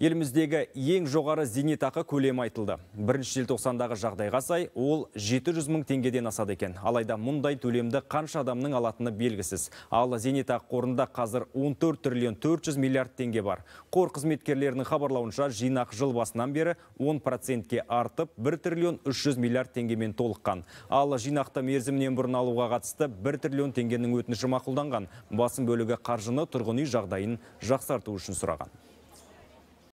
Еліміздегі ең жоғары зейнетақы көлем айтылды. Бірінші желтоқсандағы жағдайға сай ол 700 мың теңгеден асады екен. Алайда мұндай төлемді қанша адамның алатыны белгісіз. Ал зейнетақы қорында қазір 14 триллион 400 миллиард теңге бар. Қор қызметкерлерінің хабарлауынша жинақ жыл басынан бері 10 процентке артып 1 триллион 300 миллиард теңгемен толыққан. Ал жинақты мерзімнен бұрын алуға қатысты 1 триллион теңгенің өтініші мақұлданған. Басым бөлігі қаржыны тұрғын үй жағдайын жақсарту үшін сұраған.